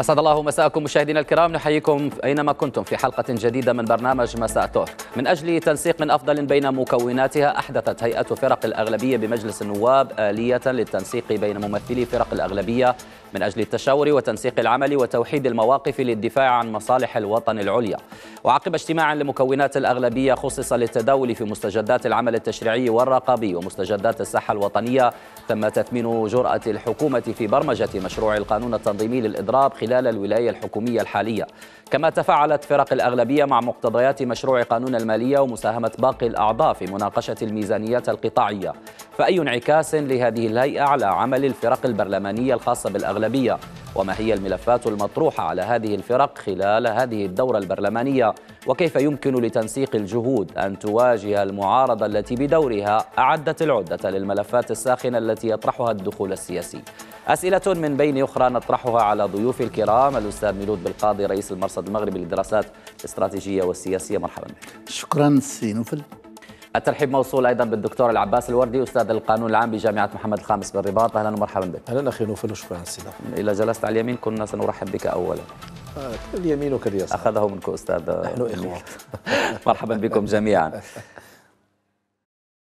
أسعد الله مساءكم مشاهدينا الكرام نحييكم أينما كنتم في حلقة جديدة من برنامج مساء تور من أجل تنسيق من أفضل بين مكوناتها أحدثت هيئة فرق الأغلبية بمجلس النواب آلية للتنسيق بين ممثلي فرق الأغلبية من أجل التشاور وتنسيق العمل وتوحيد المواقف للدفاع عن مصالح الوطن العليا وعقب اجتماع لمكونات الأغلبية خصص للتداول في مستجدات العمل التشريعي والرقابي ومستجدات الصحة الوطنية تم تثمين جرأة الحكومة في برمجة مشروع القانون التنظيمي للإضراب خلال الولاية الحكومية الحالية كما تفاعلت فرق الأغلبية مع مقتضيات مشروع قانون المالية ومساهمة باقي الأعضاء في مناقشة الميزانيات القطاعية فأي انعكاس لهذه الهيئة على عمل الفرق البرلمانية الخاصة بالأغلبية وما هي الملفات المطروحة على هذه الفرق خلال هذه الدورة البرلمانية وكيف يمكن لتنسيق الجهود أن تواجه المعارضة التي بدورها أعدت العدة للملفات الساخنة التي يطرحها الدخول السياسي أسئلة من بين أخرى نطرحها على ضيوف الكرام الأستاذ ميلود بالقاضي رئيس المرسى المرصد المغربي للدراسات الاستراتيجية والسياسية مرحبا بك شكرا سي نوفل الترحيب موصول ايضا بالدكتور العباس الوردي استاذ القانون العام بجامعه محمد الخامس بالرباط اهلا ومرحبا بك. اهلا اخي نوفل وشكرا نوفل. اذا جلست على اليمين كنا سنرحب بك اولا. آه، اليمين وكاليسار اخذه منك استاذ نحن اخوه مرحبا بكم جميعا.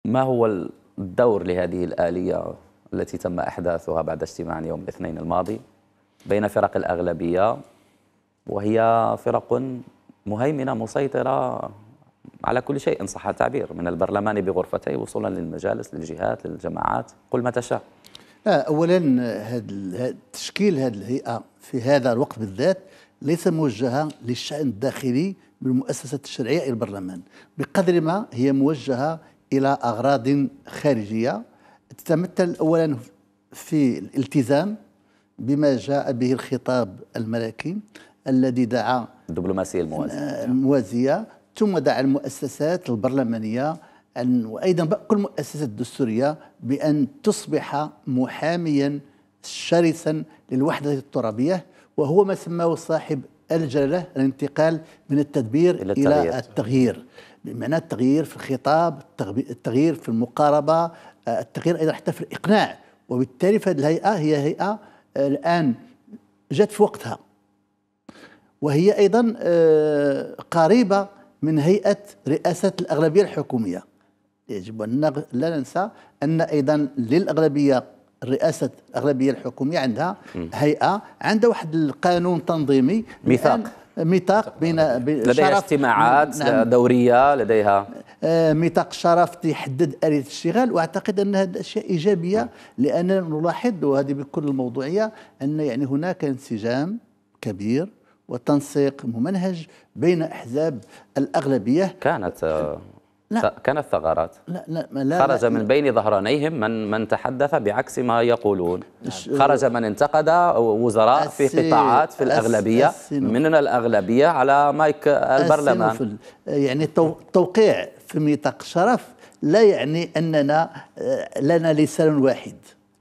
ما هو الدور لهذه الاليه التي تم احداثها بعد اجتماع يوم الاثنين الماضي بين فرق الاغلبيه وهي فرق مهيمنة مسيطرة على كل شيء إن صح التعبير من البرلمان بغرفتي وصولا للمجالس للجهات للجماعات قل ما تشاء لا أولا هاد تشكيل هذه الهيئة في هذا الوقت بالذات ليس موجهة للشأن الداخلي من المؤسسة الشرعية إلى البرلمان بقدر ما هي موجهة إلى أغراض خارجية تتمثل أولا في الالتزام بما جاء به الخطاب الملكي الذي دعا الدبلوماسية الموازية آه، الموازية ثم دعا المؤسسات البرلمانية أن وأيضا كل المؤسسات الدستورية بأن تصبح محاميا شرسا للوحدة الترابية وهو ما سماه صاحب الجلالة الانتقال من التدبير إلى التغيير, إلى التغيير. بمعنى التغيير في الخطاب التغيير في المقاربة آه، التغيير أيضا حتى في الإقناع وبالتالي فهذه الهيئة هي هيئة آه، الآن جات في وقتها وهي أيضا آه، قريبة من هيئة رئاسة الأغلبية الحكومية يجب أن لا ننسى أن أيضا للأغلبية رئاسة الأغلبية الحكومية عندها هيئة عندها واحد القانون تنظيمي ميثاق ميثاق بين لديها اجتماعات نعم دوريه لديها آه، ميثاق الشرف تحدد آلية الشغال واعتقد ان هذه اشياء ايجابيه نعم. لاننا نلاحظ وهذه بكل الموضوعيه ان يعني هناك انسجام كبير وتنسيق ممنهج بين أحزاب الأغلبية كانت آه، لا كانت ثغرات لا لا لا خرج لا من بين ظهرانيهم من من تحدث بعكس ما يقولون نعم. خرج من انتقد وزراء في قطاعات في الأغلبية من الأغلبية على مايك البرلمان يعني التوقيع في ميثاق شرف لا يعني أننا آه، لنا لسان واحد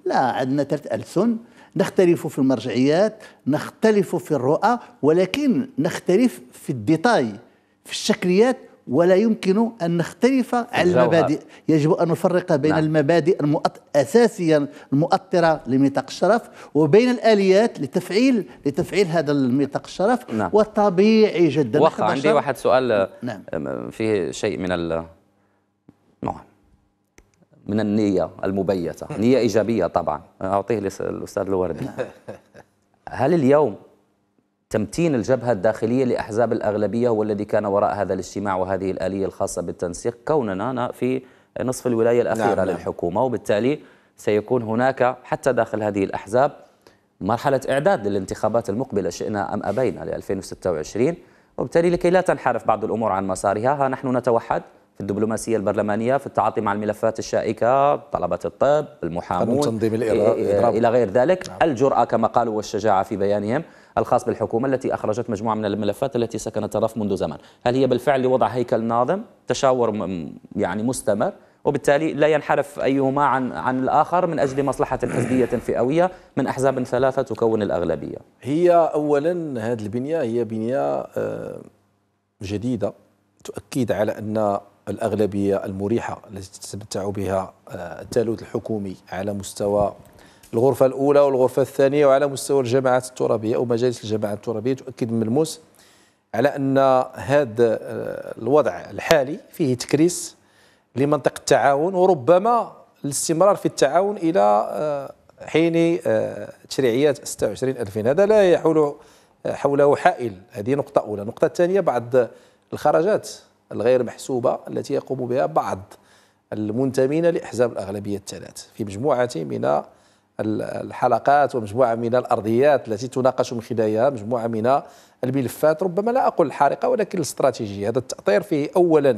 لا عندنا ثلاث ألسن نختلف في المرجعيات نختلف في الرؤى ولكن نختلف في الديتاي في الشكليات ولا يمكن أن نختلف على المبادئ يجب أن نفرق بين نعم. المبادئ المؤط... أساسيا المؤطرة لميثاق الشرف وبين الآليات لتفعيل لتفعيل هذا الميثاق الشرف نعم. وطبيعي جدا وقع عندي واحد سؤال نعم. فيه شيء من ال... نعم من النية المبيتة نية إيجابية طبعا أعطيه للأستاذ الوردي هل اليوم تمتين الجبهة الداخلية لأحزاب الأغلبية هو الذي كان وراء هذا الاجتماع وهذه الآلية الخاصة بالتنسيق كوننا في نصف الولاية نعم، الأخيرة نعم للحكومة وبالتالي سيكون هناك حتى داخل هذه الأحزاب مرحلة إعداد للانتخابات المقبلة شئنا أم أبينا ل 2026 وبالتالي لكي لا تنحرف بعض الأمور عن مسارها ها نحن نتوحد الدبلوماسيه البرلمانيه في التعاطي مع الملفات الشائكه طلبه الطب المحامون تنظيم الإضراب. الى غير ذلك نعم. الجراه كما قالوا والشجاعه في بيانهم الخاص بالحكومه التي اخرجت مجموعه من الملفات التي سكنت الرف منذ زمن هل هي بالفعل لوضع هيكل ناظم تشاور يعني مستمر وبالتالي لا ينحرف ايهما عن عن الاخر من اجل مصلحه حزبيه فئويه من احزاب ثلاثه تكون الاغلبيه. هي اولا هذه البنيه هي بنيه آه، جديده تؤكد على ان الأغلبية المريحة التي تتمتع بها آه، التالوث الحكومي على مستوى الغرفة الأولى والغرفة الثانية وعلى مستوى الجماعات الترابية أو مجالس الجماعات الترابية تؤكد ملموس على أن هذا آه، الوضع الحالي فيه تكريس لمنطقة التعاون وربما الاستمرار في التعاون إلى آه، حين تشريعيات 26 ألفين هذا لا يحول حوله حائل هذه نقطة أولى النقطة الثانية بعض الخرجات الغير محسوبة التي يقوم بها بعض المنتمين لأحزاب الأغلبية الثلاث في مجموعة من الحلقات ومجموعة من الأرضيات التي تناقش من خلالها مجموعة من الملفات ربما لا أقول الحارقة ولكن الاستراتيجية هذا التأطير فيه أولا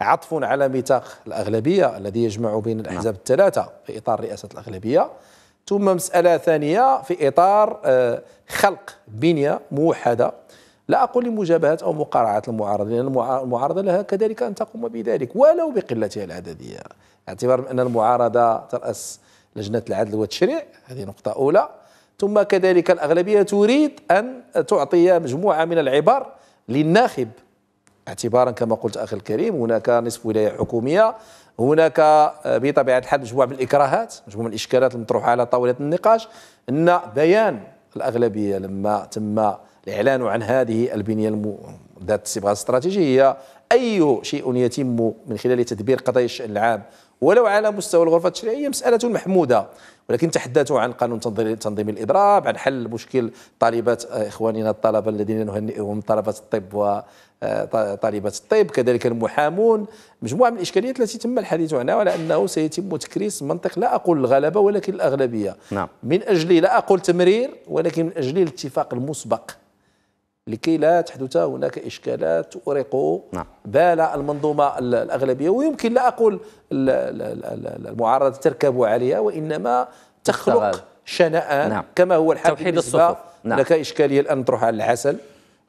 عطف على ميثاق الأغلبية الذي يجمع بين نعم. الأحزاب الثلاثة في إطار رئاسة الأغلبية ثم مسألة ثانية في إطار آه، خلق بنية موحدة لا أقول لمجابهة أو مقارعة المعارضة لأن المعارضة لها كذلك أن تقوم بذلك ولو بقلتها العددية اعتبار أن المعارضة ترأس لجنة العدل والتشريع هذه نقطة أولى ثم كذلك الأغلبية تريد أن تعطي مجموعة من العبر للناخب اعتبارا كما قلت أخي الكريم هناك نصف ولاية حكومية هناك آه، بطبيعة الحال مجموعة من الإكراهات مجموعة من الإشكالات المطروحة على طاولة النقاش أن بيان الأغلبية لما تم الإعلان عن هذه البنية ذات الصبغة الاستراتيجية هي أي شيء يتم من خلال تدبير قضايا الشأن العام ولو على مستوى الغرفة التشريعية مسألة محمودة ولكن تحدثوا عن قانون تنظيم الإضراب عن حل مشكل طالبات آه، إخواننا الطلبة الذين نهنئهم طلبة الطب و آه، طالبات الطب كذلك المحامون مجموعة من الإشكاليات التي تم الحديث عنها على أنه سيتم تكريس منطق لا أقول الغلبة ولكن الأغلبية نعم. من أجل لا أقول تمرير ولكن من أجل الاتفاق المسبق لكي لا تحدث هناك إشكالات تؤرق نعم. بال المنظومة الأغلبية ويمكن لا أقول المعارضة تركب عليها وإنما تخلق شنآن نعم. كما هو الحال توحيد الصفوف نعم. هناك إشكالية الآن تروح على العسل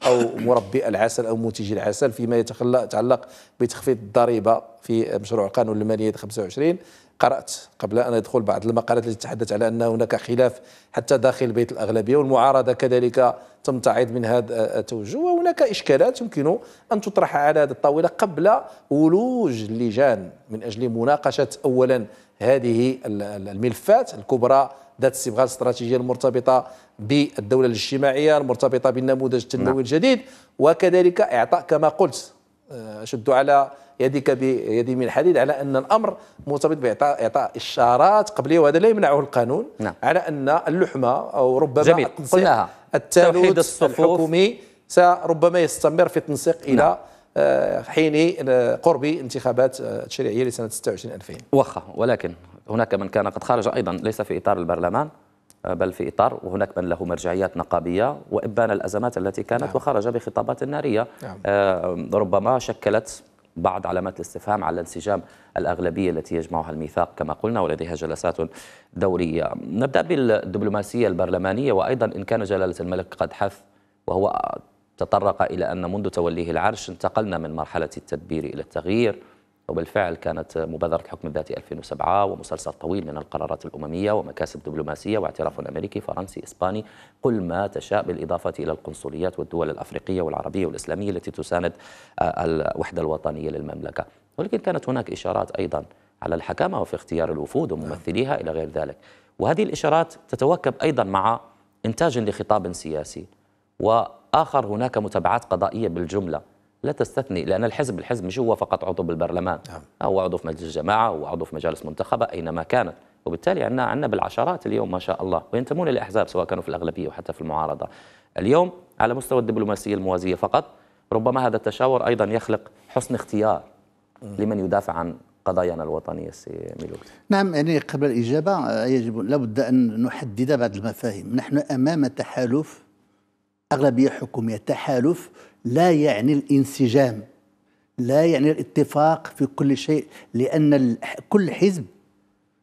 أو مربي العسل أو منتجي العسل فيما يتعلق بتخفيض الضريبة في مشروع قانون المالية 25 قرأت قبل أن أدخل بعض المقالات التي تتحدث على أن هناك خلاف حتى داخل بيت الأغلبية والمعارضة كذلك تمتعض من هذا التوجه وهناك إشكالات يمكن أن تطرح على هذه الطاولة قبل ولوج اللجان من أجل مناقشة أولا هذه الملفات الكبرى ذات الصبغه الاستراتيجيه المرتبطه بالدوله الاجتماعيه المرتبطه بالنموذج التنموي نعم. الجديد وكذلك اعطاء كما قلت آه، اشد على يدك بيد من حديد على ان الامر مرتبط باعطاء اعطاء اشارات قبليه وهذا لا يمنعه القانون نعم. على ان اللحمه او ربما جميل. قلناها التوحيد الحكومي سربما يستمر في التنسيق نعم. الى آه، حين آه، قرب انتخابات التشريعيه آه، لسنه 26 2000 واخا ولكن هناك من كان قد خرج ايضا ليس في اطار البرلمان بل في اطار وهناك من له مرجعيات نقابيه وابان الازمات التي كانت نعم. وخرج بخطابات ناريه نعم. ربما شكلت بعض علامات الاستفهام على انسجام الأغلبية التي يجمعها الميثاق كما قلنا ولديها جلسات دورية نبدأ بالدبلوماسية البرلمانية وأيضا إن كان جلالة الملك قد حث وهو تطرق إلى أن منذ توليه العرش انتقلنا من مرحلة التدبير إلى التغيير وبالفعل كانت مبادرة حكم ذاتي 2007 ومسلسل طويل من القرارات الأممية ومكاسب دبلوماسية واعتراف أمريكي فرنسي إسباني كل ما تشاء بالإضافة إلى القنصليات والدول الأفريقية والعربية والإسلامية التي تساند آه، الوحدة الوطنية للمملكة ولكن كانت هناك إشارات أيضا على الحكامة وفي اختيار الوفود نعم. وممثليها إلى غير ذلك وهذه الإشارات تتواكب أيضا مع إنتاج لخطاب سياسي وآخر هناك متابعات قضائية بالجملة لا تستثني لأن الحزب الحزب مش هو فقط عضو بالبرلمان نعم. هو عضو في مجلس الجماعة وعضو عضو في مجالس منتخبة أينما كانت وبالتالي عندنا عندنا بالعشرات اليوم ما شاء الله وينتمون لأحزاب سواء كانوا في الأغلبية وحتى في المعارضة اليوم على مستوى الدبلوماسية الموازية فقط ربما هذا التشاور أيضا يخلق حسن اختيار لمن يدافع عن قضايانا الوطنيه سي ميلود نعم يعني قبل الاجابه يجب لابد ان نحدد بعض المفاهيم نحن امام تحالف اغلبيه حكوميه تحالف لا يعني الانسجام لا يعني الاتفاق في كل شيء لان كل حزب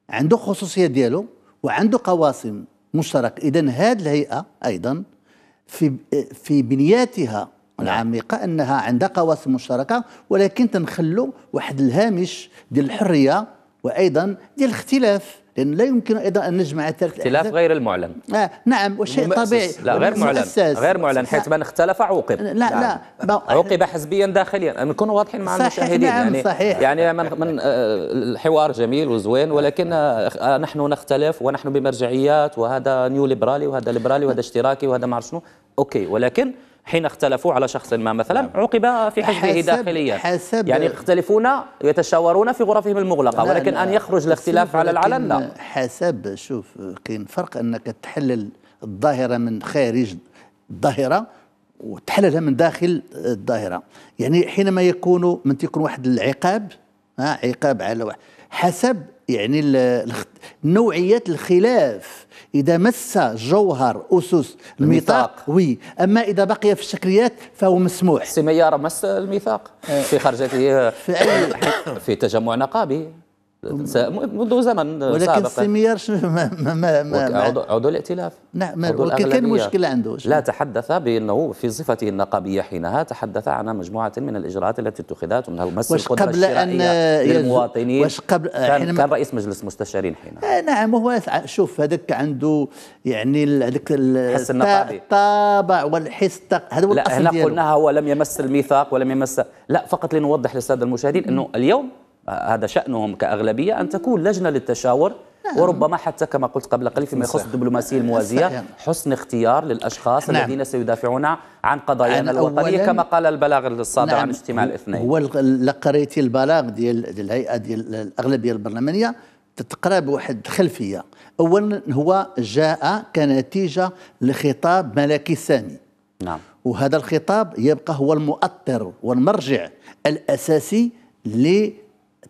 عنده خصوصيه ديالو وعنده قواسم مشترك اذا هذه الهيئه ايضا في في بنياتها نعم. العميقه انها عندها قواسم مشتركه ولكن تنخلوا واحد الهامش ديال الحريه وايضا ديال الاختلاف لأنه لا يمكن أيضا أن نجمع الثلاث اختلاف غير المعلن آه نعم وشيء طبيعي لا غير معلن غير معلن حيث من اختلف عوقب لا لا, لا. نعم. عوقب حزبيا داخليا نكونوا واضحين مع المشاهدين نعم يعني صحيح يعني من, من آه، الحوار جميل وزوين ولكن آه، آه، نحن نختلف ونحن بمرجعيات وهذا نيو ليبرالي وهذا ليبرالي وهذا اشتراكي وهذا ما شنو اوكي ولكن حين اختلفوا على شخص ما مثلا نعم. عقب عوقب في حجبه داخليا حسب يعني يختلفون يتشاورون في غرفهم المغلقه لا ولكن ان يخرج الاختلاف على العلن لا حسب شوف كاين فرق انك تحلل الظاهره من خارج الظاهره وتحللها من داخل الظاهره يعني حينما يكون من تكون واحد العقاب عقاب على واحد حسب يعني نوعية الخلاف إذا مس جوهر أسس الميثاق وي أما إذا بقي في الشكليات فهو مسموح سي ميار مس الميثاق آه. في خرجته في تجمع نقابي منذ زمن ولكن سابق السمير شنو ما ما ما عضو الائتلاف نعم ولكن كان مشكل عنده لا تحدث بانه في صفته النقابيه حينها تحدث عن مجموعه من الاجراءات التي اتخذت منها المس واش قبل ان للمواطنين واش قبل كان, كان رئيس مجلس مستشارين حينها آه نعم هو شوف هذاك عنده يعني هذاك الطابع والحس هذا هو الاصل احنا قلناها هو لم يمس الميثاق ولم يمس لا فقط لنوضح للساده المشاهدين انه اليوم هذا شأنهم كأغلبية أن تكون لجنة للتشاور نعم. وربما حتى كما قلت قبل قليل فيما يخص الدبلوماسية الموازية حسن اختيار للأشخاص نعم. الذين سيدافعون عن قضايانا الوطنية كما قال البلاغ الصادر نعم. عن اجتماع الاثنين هو لقريت البلاغ ديال الهيئة ديال الأغلبية البرلمانية تتقرا بواحد الخلفية أولا هو جاء كنتيجة لخطاب ملكي سامي نعم وهذا الخطاب يبقى هو المؤطر والمرجع الأساسي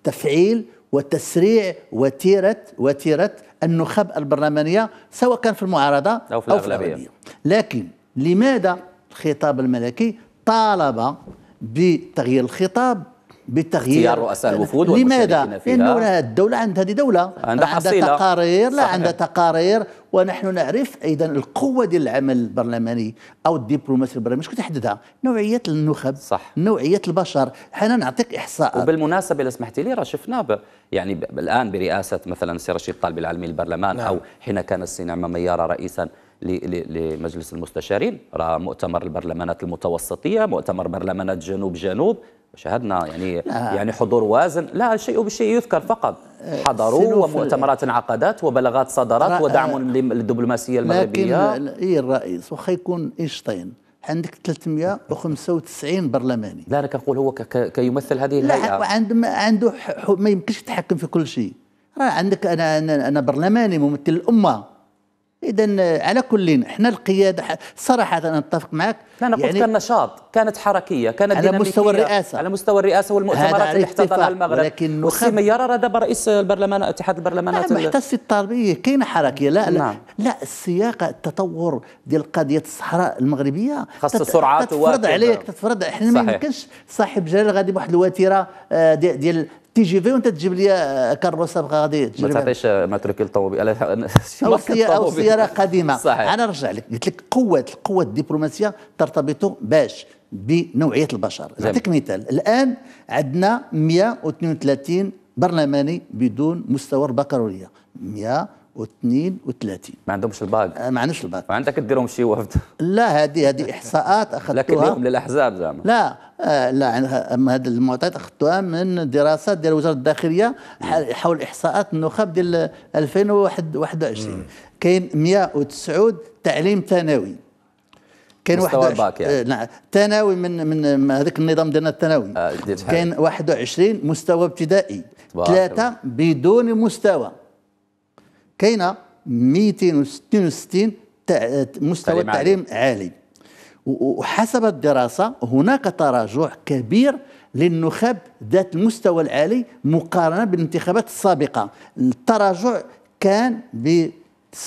تفعيل وتسريع وتيره وتيره النخب البرلمانيه سواء كان في المعارضه او في, أو في الاغلبيه لكن لماذا الخطاب الملكي طالب بتغيير الخطاب بالتغيير اختيار رؤساء الوفود لماذا؟ لأنه الدولة عندها هذه دولة عندها حصيلة عندها تقارير لا عندها تقارير ونحن نعرف ايضا القوه ديال العمل البرلماني او الدبلوماسي البرلماني شكون تحددها نوعيه النخب صح نوعيه البشر حنا نعطيك احصاء وبالمناسبه اذا سمحتي لي راه شفنا ب... يعني ب... الان برئاسه مثلا سي رشيد طالب العلمي للبرلمان نعم. او حين كان السي نعمه مياره رئيسا لمجلس المستشارين راه مؤتمر البرلمانات المتوسطيه مؤتمر برلمانات جنوب جنوب شاهدنا يعني لا. يعني حضور وازن لا شيء بالشيء يذكر فقط أه، حضروا ومؤتمرات انعقدت وبلاغات صدرت أه، ودعم أه. للدبلوماسيه المغربيه لكن اي الرئيس واخا يكون اينشتاين عندك 395 برلماني لا انا كنقول هو كيمثل هذه الهيئه لا عند عنده ما يمكنش يتحكم في كل شيء راه عندك انا انا برلماني ممثل الامه اذا على كل حنا القياده صراحه انا اتفق معك لا أنا قلت يعني كان نشاط كانت حركية كانت على مستوى الرئاسة على مستوى الرئاسة والمؤتمرات اللي احتضنها المغرب ولكن وسيم يرى ردب رئيس البرلمان اتحاد البرلمانات نعم احتس الطالبية كاين حركية لا لا, نعم. لا السياق التطور ديال قضية الصحراء المغربية خاصة سرعات تفرض عليك تفرض احنا ما يمكنش صاحب جلال غادي بواحد الوتيرة آه، ديال تي جي في وانت تجيب لي آه، كروسه بقى غادي ما تعطيش ماتريكيل الطوموبيل او سياره قديمه صحيح. انا نرجع لك قلت لك قوه القوه الدبلوماسيه ترتبط باش بنوعيه البشر نعطيك مثال الان عندنا 132 برلماني بدون مستوى البكالوريا 132 آه، ما عندهمش الباك ما عندهمش الباك وعندك ديرهم شي وفد لا هذه هذه احصاءات اخذتوها لكن اليوم للاحزاب زعما لا آه، لا يعني هذه المعطيات اخذتوها من دراسات ديال وزاره الداخليه حول احصاءات النخب ديال 2021 كاين 109 تعليم ثانوي كاين 11 يعني. آه، نعم الثانوي من من هذاك النظام ديالنا الثانوي آه كاين 21 مستوى ابتدائي ثلاثه بدون مستوى كاينه 266 مستوى تعليم عالي وحسب الدراسه هناك تراجع كبير للنخب ذات المستوى العالي مقارنه بالانتخابات السابقه التراجع كان ب 36%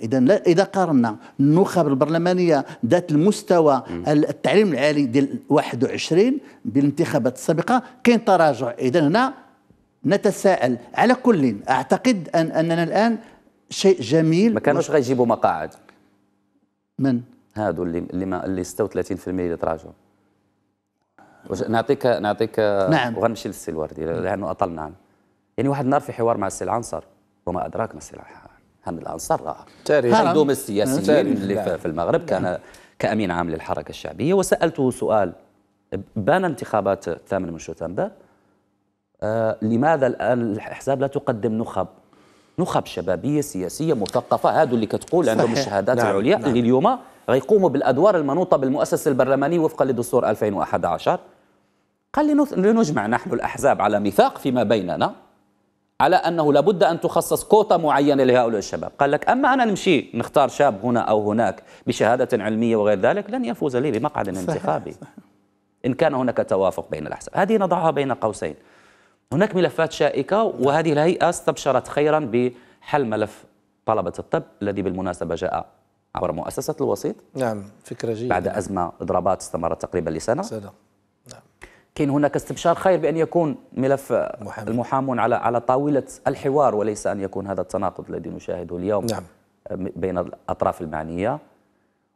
اذا اذا قارنا النخب البرلمانيه ذات المستوى التعليم العالي ديال 21 بالانتخابات السابقه كاين تراجع اذا هنا نتساءل على كل اعتقد ان اننا الان شيء جميل ما كانوش غيجيبوا مقاعد من هادو اللي اللي ما اللي 36% اللي تراجعوا واش نعطيك نعطيك نعم وغنمشي للسي الوردي لانه اطلنا عنه يعني واحد النهار في حوار مع السي العنصر وما ادراك ما السي العنصر هم الأنصار تاريخ الدوم نعم. السياسيين نعم، اللي لا. في المغرب نعم. كان كأمين عام للحركة الشعبية وسألته سؤال بان انتخابات الثامن من شتنبر آه لماذا الآن الأحزاب لا تقدم نخب نخب شبابية سياسية مثقفة هادو اللي كتقول عندهم الشهادات نعم. العليا نعم. اللي اليوم غيقوموا بالأدوار المنوطة بالمؤسسة البرلمانية وفقا لدستور 2011 قال لي لنجمع نحن الأحزاب على ميثاق فيما بيننا على أنه لابد أن تخصص كوتا معينة لهؤلاء الشباب قال لك أما أنا نمشي نختار شاب هنا أو هناك بشهادة علمية وغير ذلك لن يفوز لي بمقعد انتخابي صحيح. إن كان هناك توافق بين الأحزاب هذه نضعها بين قوسين هناك ملفات شائكة وهذه الهيئة استبشرت خيرا بحل ملف طلبة الطب الذي بالمناسبة جاء عبر مؤسسة الوسيط نعم فكرة جيدة بعد أزمة إضرابات استمرت تقريبا لسنة سنة. كان هناك استبشار خير بان يكون ملف محامي. المحامون على على طاوله الحوار وليس ان يكون هذا التناقض الذي نشاهده اليوم نعم. بين الاطراف المعنيه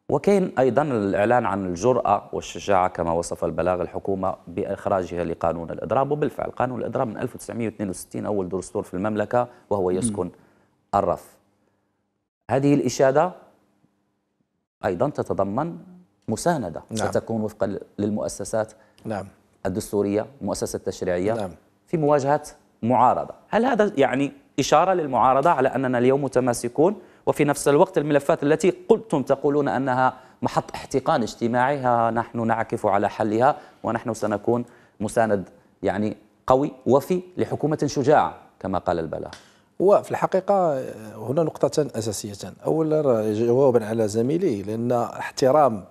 وكان ايضا الاعلان عن الجراه والشجاعه كما وصف البلاغ الحكومه باخراجها لقانون الاضراب وبالفعل قانون الاضراب من 1962 اول دستور في المملكه وهو يسكن م. الرف هذه الاشاده ايضا تتضمن مسانده نعم. ستكون وفقا للمؤسسات نعم الدستورية المؤسسة التشريعية نعم. في مواجهة معارضة هل هذا يعني إشارة للمعارضة على أننا اليوم متماسكون وفي نفس الوقت الملفات التي قلتم تقولون أنها محط احتقان اجتماعي ها نحن نعكف على حلها ونحن سنكون مساند يعني قوي وفي لحكومة شجاعة كما قال البلاغ وفي الحقيقة هنا نقطتان أساسيتان أولا جوابا على زميلي لأن احترام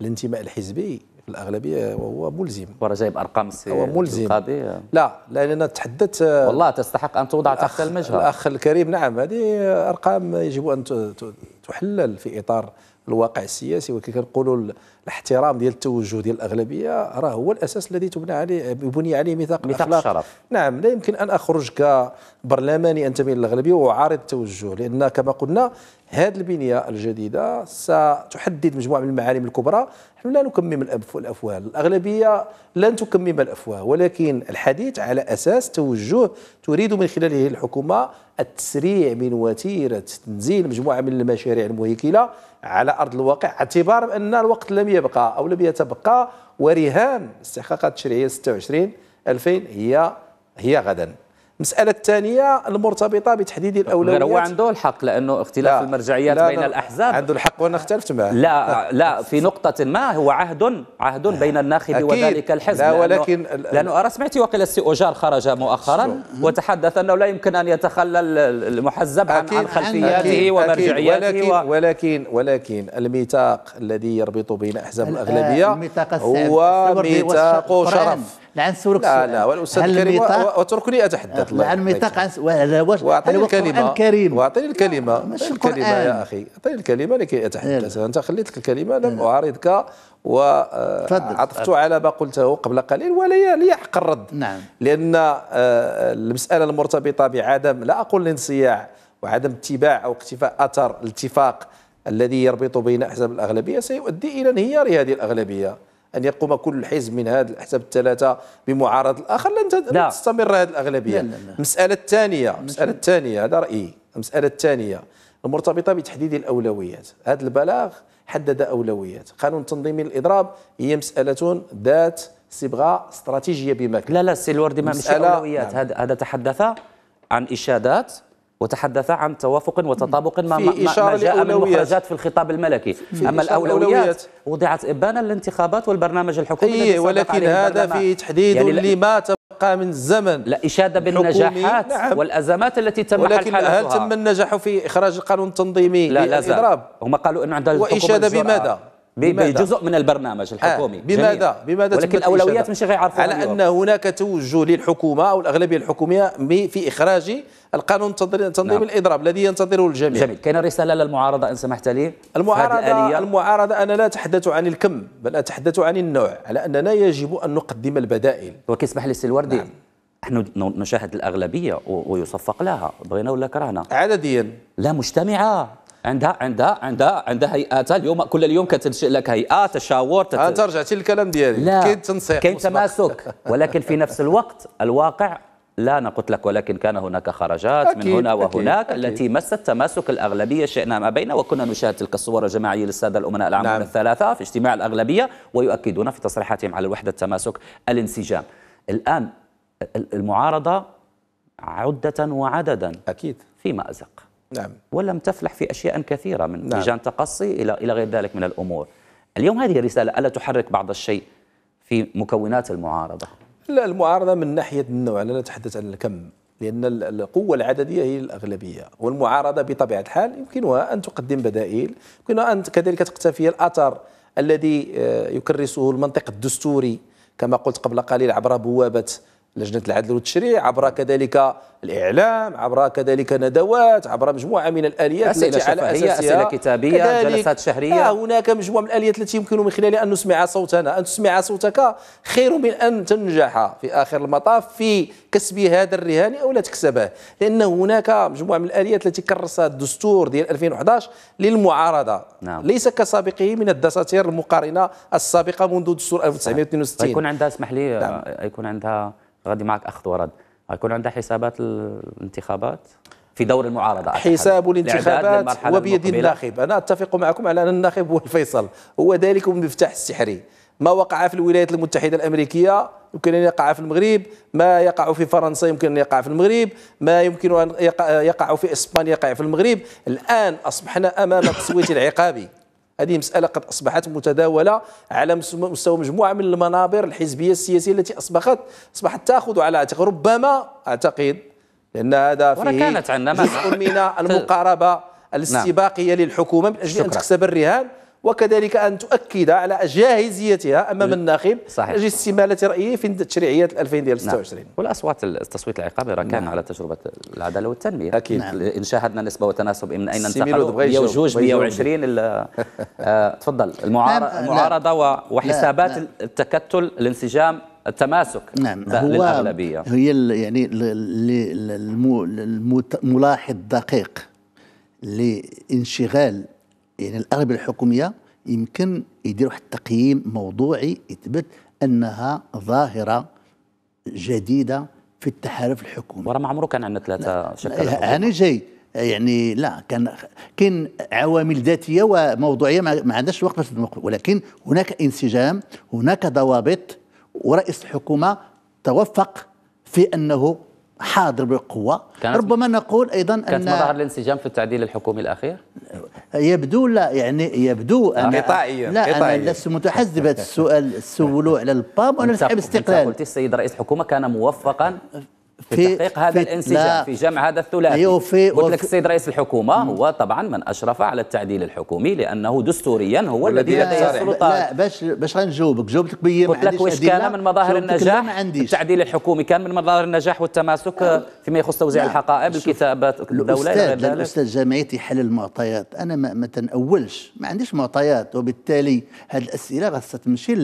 الانتماء الحزبي الاغلبيه وهو ملزم ورا جايب أرقام السي هو ملزم القاضي لا لأننا تحدث والله تستحق أن توضع تحت المجهر الأخ الكريم نعم هذه أرقام يجب أن تحلل في إطار الواقع السياسي وكي كنقولوا الاحترام ديال التوجه ديال الاغلبيه راه هو الاساس الذي تبنى عليه يبني عليه ميثاق ميثاق الشرف نعم لا يمكن ان اخرج كبرلماني انتمي للاغلبيه وعارض التوجه لان كما قلنا هذه البنيه الجديده ستحدد مجموعه من المعالم الكبرى نحن لا نكمم الافواه الاغلبيه لن تكمم الافواه ولكن الحديث على اساس توجه تريد من خلاله الحكومه التسريع من وتيره تنزيل مجموعه من المشاريع المهيكله على ارض الواقع اعتبارا ان الوقت لم يبقى أو لم يتبقى ورهان استحقاقات التشريعية 26 2000 هي هي غدا المساله الثانيه المرتبطه بتحديد الاولويات هو عنده الحق لانه اختلاف لا المرجعيات لا بين لا الاحزاب عنده الحق وانا اختلفت معه لا لا في نقطه ما هو عهد عهد بين الناخب وذلك الحزب لا ولكن لانه, لأنه ارى سمعت وقيل السي اوجار خرج مؤخرا وتحدث انه لا يمكن ان يتخلى المحزب عن, عن خلفياته أكيد ومرجعياته أكيد ولكن, و... ولكن ولكن الميثاق الذي يربط بين احزاب الاغلبيه هو ميثاق شرف لعن سورك لا لا والاستاذ الكريم واتركني اتحدث لا طيب. عن ميثاق على واعطيني الكلمه الكريم واعطيني الكلمه ماشي الكلمه يا اخي اعطيني الكلمه لكي اتحدث انت خليت لك الكلمه لم اعارضك وعطفت على ما قلته قبل قليل ولا لي حق الرد نعم لان آه، المساله المرتبطه بعدم لا اقول الانصياع وعدم اتباع او اختفاء اثر الاتفاق الذي يربط بين احزاب الاغلبيه سيؤدي الى انهيار هذه الاغلبيه ان يقوم كل حزب من هذا الاحزاب الثلاثه بمعارضه الاخر لن تستمر هذه الاغلبيه لا لا لا. المساله الثانيه المساله الثانيه هذا رايي المساله الثانيه المرتبطه بتحديد الاولويات هذا البلاغ حدد اولويات قانون تنظيم الاضراب هي مساله ذات صبغه استراتيجيه بمكان لا لا السي الوردي ما مش اولويات نعم. هذا نعم. هذا تحدث عن اشادات وتحدث عن توافق وتطابق مع ما, ما جاء من مخرجات في الخطاب الملكي في أما الأولويات, وضعت إبانا للانتخابات والبرنامج الحكومي أيه ولكن هذا في تحديد يعني لما تبقى من الزمن لا إشادة بالنجاحات نعم والأزمات التي تم ولكن هل تم النجاح في إخراج القانون التنظيمي لا لا هم قالوا أنه عندها وإشادة بماذا بجزء من البرنامج الحكومي آه بماذا جميل. بماذا ولكن الاولويات ماشي غيعرفوها على ان هناك توجه للحكومه او الاغلبيه الحكوميه في اخراج القانون تنظيم نعم. الاضراب الذي ينتظره الجميع جميل كاين رساله للمعارضه ان سمحت لي المعارضه المعارضه انا لا اتحدث عن الكم بل اتحدث عن النوع على اننا يجب ان نقدم البدائل وكيسمح لي السي الوردي نعم. نحن نشاهد الاغلبيه ويصفق لها بغينا ولا كرهنا عدديا لا مجتمعه عندها عندها عندها عندها هيئاتها اليوم كل اليوم كتنشئ لك هيئه تشاور تت... انت رجعتي للكلام ديالي لا كاين تنسيق كاين تماسك ولكن في نفس الوقت الواقع لا انا قلت لك ولكن كان هناك خرجات أكيد من هنا وهناك أكيد التي مست تماسك الاغلبيه شئنا ما بين وكنا نشاهد تلك الصور الجماعيه للساده الامناء العامون نعم. الثلاثه في اجتماع الاغلبيه ويؤكدون في تصريحاتهم على الوحده التماسك الانسجام الان المعارضه عده وعددا اكيد في مازق نعم. ولم تفلح في أشياء كثيرة من نعم. لجان تقصي إلى إلى غير ذلك من الأمور اليوم هذه الرسالة ألا تحرك بعض الشيء في مكونات المعارضة؟ لا المعارضة من ناحية النوع لا نتحدث عن الكم لأن القوة العددية هي الأغلبية والمعارضة بطبيعة الحال يمكنها أن تقدم بدائل يمكنها أن كذلك تقتفي الأثر الذي آه، يكرسه المنطق الدستوري كما قلت قبل قليل عبر بوابة لجنه العدل والتشريع عبر كذلك الاعلام عبر كذلك ندوات عبر مجموعه من الاليات أسئلة التي على اساسها اسئله كتابيه جلسات شهريه آه هناك مجموعه من الاليات التي يمكن من خلالها ان نسمع صوتنا ان تسمع صوتك خير من ان تنجح في اخر المطاف في كسب هذا الرهان او لا تكسبه لان هناك مجموعه من الاليات التي كرسها الدستور ديال 2011 للمعارضه نعم. ليس كسابقه من الدساتير المقارنه السابقه منذ دستور 1962 يكون عندها اسمح لي نعم. يكون عندها غادي معك اخذ ورد غيكون عندها حسابات الانتخابات في دور المعارضه حساب الانتخابات وبيد الناخب انا اتفق معكم على ان الناخب هو الفيصل هو ذلك المفتاح السحري ما وقع في الولايات المتحده الامريكيه يمكن ان يقع في المغرب ما يقع في فرنسا يمكن ان يقع في المغرب ما يمكن ان يقع في اسبانيا يقع في المغرب الان اصبحنا امام التصويت العقابي هذه مسألة قد أصبحت متداولة على مستوى مجموعة من المنابر الحزبية السياسية التي أصبحت أصبحت تأخذ على عاتقها ربما أعتقد لأن هذا فيه كانت عندنا جزء من المقاربة نعم. الاستباقية للحكومة من أجل أن تكسب الرهان وكذلك أن تؤكد على جاهزيتها أمام الناخب صحيح استمالة رأيه في التشريعيات 2000 ديال 26 نعم. والأصوات التصويت العقابي راه كان نعم. على تجربة العدالة والتنمية أكيد نعم. إن شاهدنا نسبة وتناسب من أين انتقلوا 102 120 آه، تفضل المعارضة نعم، نعم. وحسابات نعم، التكتل الانسجام التماسك نعم هو هي يعني الملاحظ الدقيق لانشغال يعني الاغلبيه الحكوميه يمكن يدير واحد التقييم موضوعي يثبت انها ظاهره جديده في التحالف الحكومي وراه ما عمره كان عندنا ثلاثه شكل انا جاي يعني لا كان كاين عوامل ذاتيه وموضوعيه ما عندناش الوقت باش ولكن هناك انسجام هناك ضوابط ورئيس الحكومه توفق في انه حاضر بقوه ربما نقول ايضا ان كانت مظهر الانسجام في التعديل الحكومي الاخير يبدو لا يعني يبدو ان آه، قطاعيا لا قطاعيا. انا لست متحزبه السؤال سولوا على البام وانا نسحب استقلال قلت السيد رئيس الحكومه كان موفقا في, تحقيق هذا في الانسجام في جمع هذا الثلاثي أيوه في قلت لك السيد رئيس الحكومه هو طبعا من اشرف على التعديل الحكومي لانه دستوريا هو الذي لديه السلطات لا باش باش غنجاوبك جاوبتك بيا قلت لك واش كان من مظاهر النجاح التعديل الحكومي كان من مظاهر النجاح والتماسك آه، فيما يخص توزيع الحقائب الكتابات الدوله الى الاستاذ الجامعيتي حل المعطيات انا ما, ما تنأولش ما عنديش معطيات وبالتالي هذه الاسئله غاصه تمشي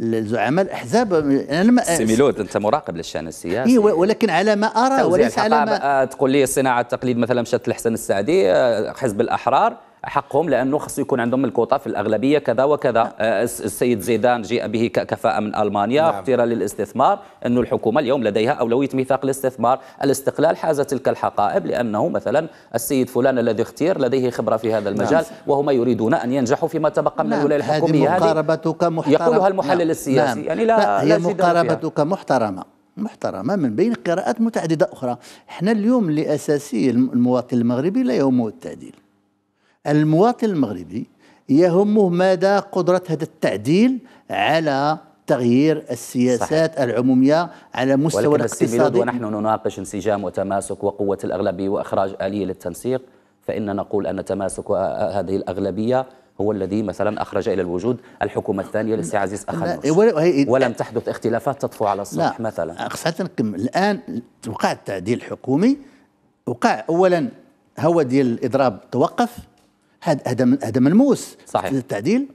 لزعماء الاحزاب انا ما سيميلود انت مراقب للشان السياسي إيه، ولكن ولكن على ما ارى وليس على ما آه، تقول لي الصناعه التقليد مثلا مشات لحسن السعدي آه، حزب الاحرار حقهم لانه خصو يكون عندهم الكوطه في الاغلبيه كذا وكذا نعم. آه، السيد زيدان جيء به ككفاءه من المانيا نعم. اختير للاستثمار انه الحكومه اليوم لديها اولويه ميثاق الاستثمار الاستقلال حاز تلك الحقائب لانه مثلا السيد فلان الذي اختير لديه خبره في هذا نعم. المجال نعم. وهم يريدون ان ينجحوا فيما تبقى من نعم. الولايه الحكوميه هذه مقاربتك محترمه يقولها المحلل نعم. السياسي نعم. يعني لا, لا هي لا مقاربتك محترمه محترمة من بين قراءات متعددة أخرى احنا اليوم اللي أساسي المواطن المغربي لا يهمه التعديل المواطن المغربي يهمه مدى قدرة هذا التعديل على تغيير السياسات صحيح. العمومية على مستوى ولكن الاقتصاد ونحن نناقش انسجام وتماسك وقوة الأغلبية وإخراج آلية للتنسيق فإن نقول أن تماسك هذه الأغلبية هو الذي مثلا أخرج إلى الوجود الحكومة الثانية للسي عزيز أخنوش ولم تحدث اختلافات تطفو على السطح مثلا الآن وقع التعديل الحكومي وقع أولا هو ديال الإضراب توقف هذا هذا ملموس صحيح التعديل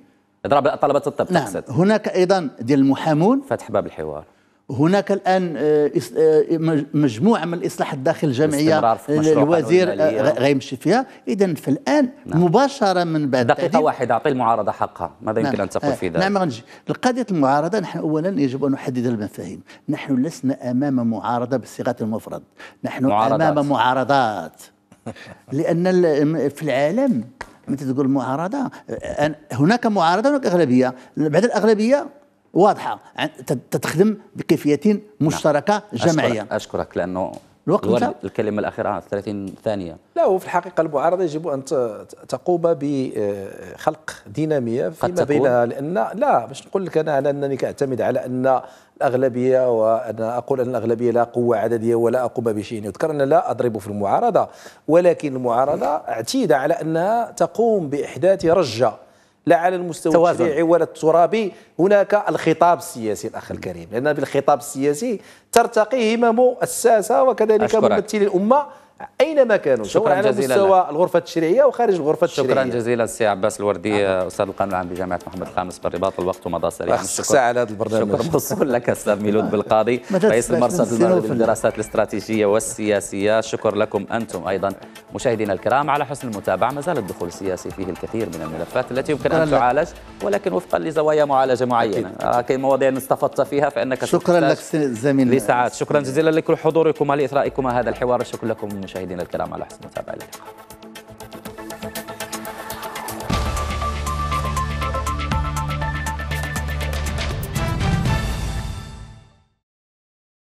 إضراب طلبة الطب نعم تقصد. هناك أيضا ديال المحامون فتح باب الحوار هناك الان آه، آه، مجموعه من الاصلاح الداخل الجمعيه آه، الوزير غيمشي فيها اذا فالان نعم. مباشره من بعد دقيقه واحده اعطي المعارضه حقها ماذا يمكن نعم. ان تقول في ذلك نعم غنجي القضيه المعارضه نحن اولا يجب ان نحدد المفاهيم نحن لسنا امام معارضه بصيغه المفرد نحن معارضات. امام معارضات لان في العالم متى تقول معارضه هناك معارضه هناك اغلبيه بعد الاغلبيه واضحه تتخدم بكيفيه مشتركه نعم. جمعيه أشكرك, أشكرك لانه الوقت الكلمه الاخيره 30 ثانيه لا وفي الحقيقه المعارضه يجب ان تقوم بخلق آه، ديناميه فيما بينها لان لا باش نقول لك انا على انني كاعتمد على ان الاغلبيه وانا اقول ان الاغلبيه لا قوه عدديه ولا اقوم بشيء يذكر انا لا اضرب في المعارضه ولكن المعارضه اعتيد على انها تقوم باحداث رجه لا على المستوى التشريعي ولا الترابي هناك الخطاب السياسي الاخ الكريم لان بالخطاب السياسي ترتقي همم الساسه وكذلك ممثلي الامه اينما كانوا شكرا سواء على مستوى الغرفه التشريعيه وخارج الغرفه شكرا التشريعيه شكرا جزيلا السي عباس الوردي آه. استاذ القانون العام بجامعه محمد الخامس بالرباط الوقت ومضى شكرا ساعه على هذا البرنامج شكرا موصول لك استاذ ميلود بالقاضي رئيس المرصد المغربي للدراسات الاستراتيجيه والسياسيه شكر لكم انتم ايضا مشاهدينا الكرام على حسن المتابعه ما زال الدخول السياسي فيه الكثير من الملفات التي يمكن ان تعالج ولكن وفقا لزوايا معالجه معينه كاين آه، مواضيع استفدت فيها فانك شكرا لك زميل لساعات شكرا جزيلا لكل حضوركم لاثرائكم هذا الحوار شكرا لكم مشاهدينا الكرام على حسن المتابعه اللقاء